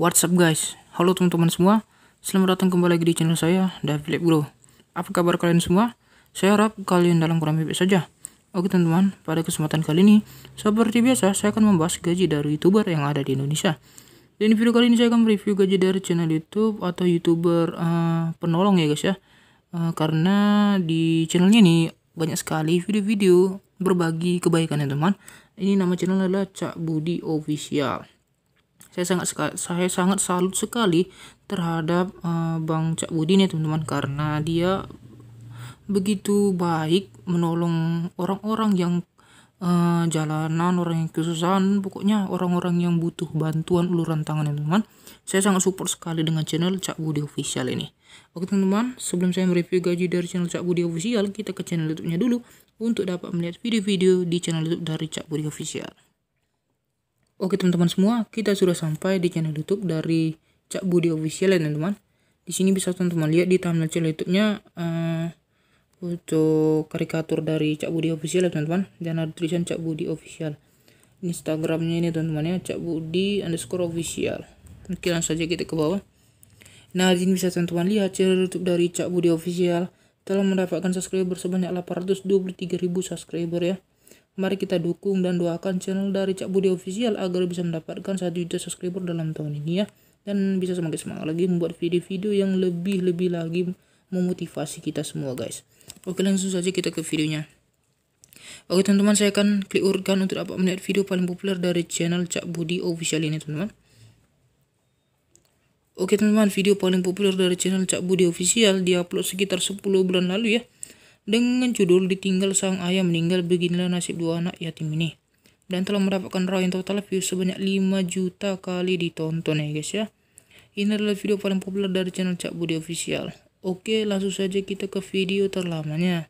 WhatsApp guys? Halo teman-teman semua. Selamat datang kembali lagi di channel saya, David Philip Bro. Apa kabar kalian semua? Saya harap kalian dalam kurang baik saja. Oke teman-teman, pada kesempatan kali ini, seperti biasa, saya akan membahas gaji dari YouTuber yang ada di Indonesia. Dan di video kali ini saya akan mereview gaji dari channel YouTube atau YouTuber uh, penolong ya guys ya. Uh, karena di channelnya ini banyak sekali video-video berbagi kebaikan ya teman. Ini nama channel adalah Cak Budi Official saya sangat saya sangat salut sekali terhadap uh, Bang Cak budi nih teman-teman karena dia begitu baik menolong orang-orang yang uh, jalanan, orang yang kesusahan, pokoknya orang-orang yang butuh bantuan uluran tangan ya teman-teman. Saya sangat support sekali dengan channel Cak Budi Official ini. Oke teman-teman, sebelum saya mereview gaji dari channel Cak Budi Official, kita ke channel YouTube-nya dulu untuk dapat melihat video-video di channel YouTube dari Cak Budi Official. Oke teman-teman semua, kita sudah sampai di channel YouTube dari Cak Budi Official ya teman-teman. Di sini bisa teman-teman lihat di thumbnail channel YouTube-nya uh, untuk karikatur dari Cak Budi Official ya teman-teman dan ada tulisan Cak Budi Official. Instagramnya ini teman-teman ya Cak Budi underscore official. Oke langsung saja kita ke bawah. Nah di sini bisa teman-teman lihat channel YouTube dari Cak Budi Official telah mendapatkan subscriber sebanyak 823.000 subscriber ya Mari kita dukung dan doakan channel dari Cak Budi Official agar bisa mendapatkan 1 juta subscriber dalam tahun ini ya. Dan bisa semakin semangat lagi membuat video-video yang lebih-lebih lagi memotivasi kita semua guys. Oke langsung saja kita ke videonya. Oke teman-teman saya akan klik urutkan untuk dapat melihat video paling populer dari channel Cak Budi Official ini teman-teman. Oke teman-teman video paling populer dari channel Cak Budi Official diupload sekitar 10 bulan lalu ya dengan judul Ditinggal Sang Ayah Meninggal Beginilah Nasib Dua Anak Yatim Ini dan telah mendapatkan raihan total view sebanyak 5 juta kali ditonton ya guys ya ini adalah video paling populer dari channel Cak Budi Official oke langsung saja kita ke video terlamanya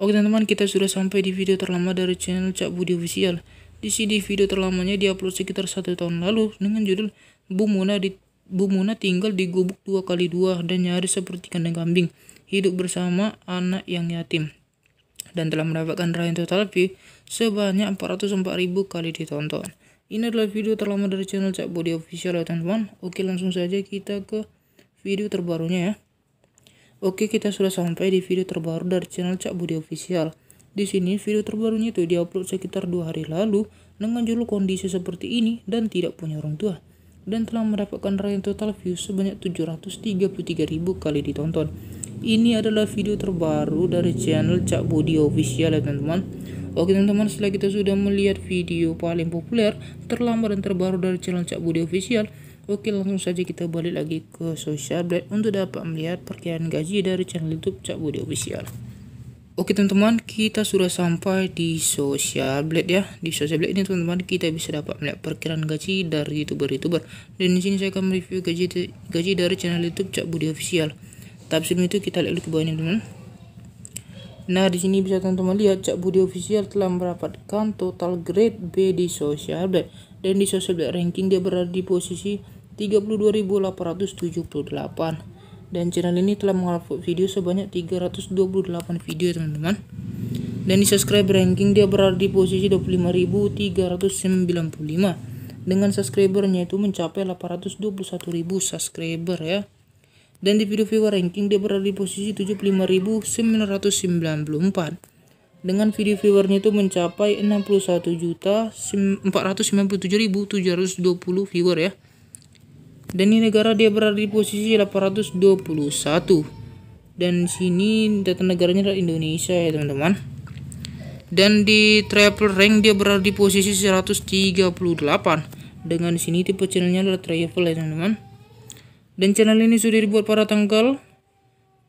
Oke teman-teman, kita sudah sampai di video terlama dari channel Cak Budi Official. Di sini video terlamanya diupload sekitar satu tahun lalu dengan judul Bumuna di, Bu tinggal di gubuk dua kali dua dan nyaris seperti kandang kambing hidup bersama anak yang yatim dan telah mendapatkan rating total view sebanyak 404.000 kali ditonton. Ini adalah video terlama dari channel Cak Budi Official ya teman-teman. Oke langsung saja kita ke video terbarunya ya. Oke kita sudah sampai di video terbaru dari channel Cak Budi Official. Di sini video terbarunya itu diupload sekitar dua hari lalu dengan judul kondisi seperti ini dan tidak punya orang tua dan telah mendapatkan rating total view sebanyak 733.000 kali ditonton. Ini adalah video terbaru dari channel Cak Budi Official ya teman-teman Oke teman-teman setelah kita sudah melihat video paling populer terlama dan terbaru dari channel Cak Budi Official Oke langsung saja kita balik lagi ke social blade untuk dapat melihat perkiraan gaji dari channel youtube Cak Budi Official Oke teman-teman kita sudah sampai di social blade ya Di social blade ini teman-teman kita bisa dapat melihat perkiraan gaji dari youtuber-youtuber Dan di sini saya akan mereview gaji, gaji dari channel youtube Cak Budi Official tapi sebelum itu kita lihat dulu ke bawah ini teman eh. nah di sini bisa teman-teman lihat Cak Budi Official telah merapatkan total grade B di social dan di social blade ranking dia berada di posisi 32.878 dan channel ini telah mengupload video sebanyak 328 video teman-teman dan di subscriber ranking dia berada di posisi 25.395 dengan subscribernya itu mencapai 821.000 subscriber ya dan di video viewer ranking dia berada di posisi 75.994 dengan video viewernya itu mencapai 61.497.720 viewer ya dan di negara dia berada di posisi 821 dan sini data negaranya adalah Indonesia ya teman-teman dan di travel rank dia berada di posisi 138 dengan sini tipe channelnya adalah travel ya teman-teman dan channel ini sudah dibuat pada tanggal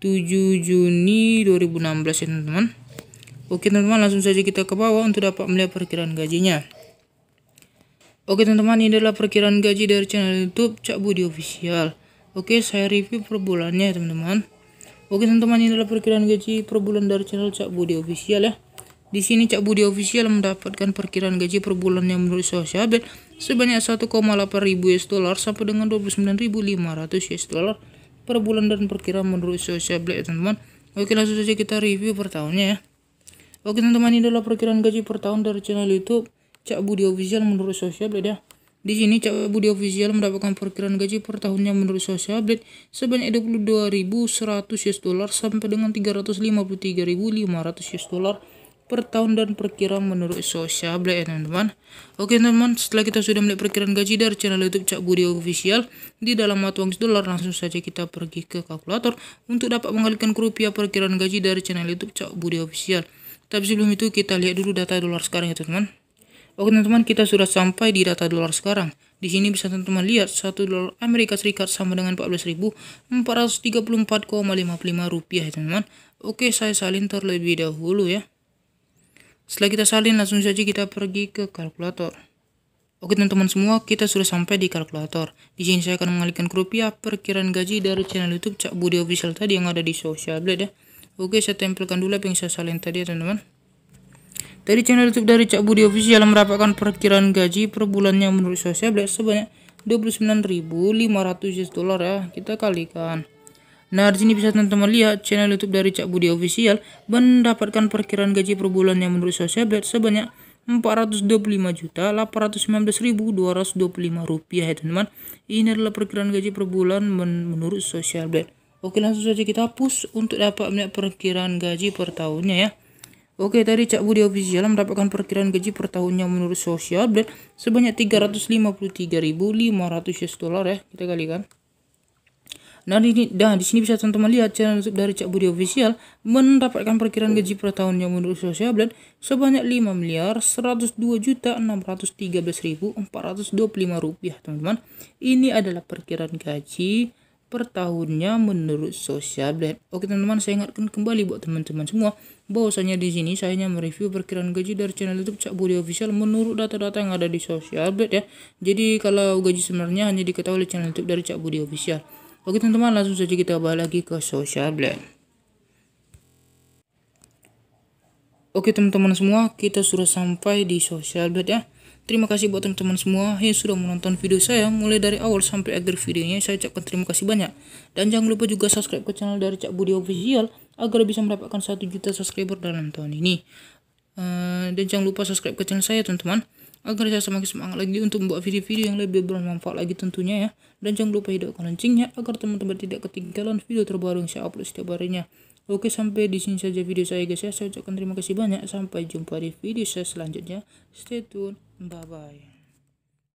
7 Juni 2016 ya teman-teman. Oke teman-teman langsung saja kita ke bawah untuk dapat melihat perkiraan gajinya. Oke teman-teman ini adalah perkiraan gaji dari channel YouTube Cak Budi Official. Oke saya review per bulannya ya teman-teman. Oke teman-teman ini adalah perkiraan gaji per bulan dari channel Cak Budi Official ya. Di sini Cak Budi Official mendapatkan perkiraan gaji per bulan yang menurut sosial sebanyak 1,8 ribu US dollar sampai dengan 29.500 US dollar per bulan dan perkiraan menurut Social Black teman-teman. Oke langsung saja kita review per tahunnya ya. Oke teman-teman ini adalah perkiraan gaji per tahun dari channel YouTube Cak Budi Official menurut Social Blade ya. Di sini Cak Budi Official mendapatkan perkiraan gaji per tahunnya menurut Social Blade sebanyak 22.100 US dollar sampai dengan 353.500 US dollar per tahun dan perkiraan menurut sosial Black ya teman-teman. Oke teman-teman, setelah kita sudah melihat perkiraan gaji dari channel YouTube Cak Budi Official, di dalam mata uang dolar langsung saja kita pergi ke kalkulator untuk dapat mengalihkan rupiah perkiraan gaji dari channel YouTube Cak Budi Official. Tapi sebelum itu kita lihat dulu data dolar sekarang ya teman-teman. Oke teman-teman, kita sudah sampai di data dolar sekarang. Di sini bisa teman-teman lihat satu dolar Amerika Serikat sama dengan 14.434,55 rupiah ya teman-teman. Oke saya salin terlebih dahulu ya. Setelah kita salin, langsung saja kita pergi ke kalkulator. Oke teman-teman semua, kita sudah sampai di kalkulator. Di sini saya akan mengalihkan ke rupiah perkiraan gaji dari channel YouTube Cak Budi Official tadi yang ada di Social Blade ya. Oke, saya tempelkan dulu apa yang saya salin tadi ya teman-teman. Tadi channel YouTube dari Cak Budi Official merapakan perkiraan gaji per bulannya menurut Social Blade sebanyak 29.500 dolar ya. Kita kalikan. Nah, di sini bisa teman-teman lihat channel YouTube dari Cak Budi Official mendapatkan perkiraan gaji per bulan yang menurut Blade sebanyak 425.819.225 rupiah ya teman-teman. Ini adalah perkiraan gaji per bulan men menurut Social Blade. Oke langsung saja kita hapus untuk dapat melihat perkiraan gaji per tahunnya ya. Oke tadi Cak Budi Official mendapatkan perkiraan gaji per tahunnya menurut Social Blade sebanyak 353.500 US dollar ya. Kita kalikan. Nah di, dan nah, di sini bisa teman-teman lihat channel YouTube dari Cak Budi Official mendapatkan perkiraan gaji per tahunnya menurut Sosial blend sebanyak 5 miliar 102 juta 613.425 rupiah teman-teman. Ini adalah perkiraan gaji per tahunnya menurut sosial blend. Oke teman-teman, saya ingatkan kembali buat teman-teman semua bahwasanya di sini saya hanya mereview perkiraan gaji dari channel YouTube Cak Budi Official menurut data-data yang ada di sosial blend ya. Jadi kalau gaji sebenarnya hanya diketahui oleh channel YouTube dari Cak Budi Official. Oke teman-teman langsung saja kita balik lagi ke social blend. Oke teman-teman semua kita sudah sampai di social blend ya. Terima kasih buat teman-teman semua yang sudah menonton video saya mulai dari awal sampai akhir videonya. Saya ucapkan terima kasih banyak. Dan jangan lupa juga subscribe ke channel dari Cak Budi Official agar bisa mendapatkan satu juta subscriber dalam tahun ini. Eh, dan jangan lupa subscribe ke channel saya teman-teman agar saya semakin semangat lagi untuk membuat video-video yang lebih bermanfaat lagi tentunya ya. Dan jangan lupa hidupkan loncengnya agar teman-teman tidak ketinggalan video terbaru yang saya upload setiap harinya. Oke sampai di sini saja video saya guys ya. Saya ucapkan terima kasih banyak. Sampai jumpa di video saya selanjutnya. Stay tune. Bye bye.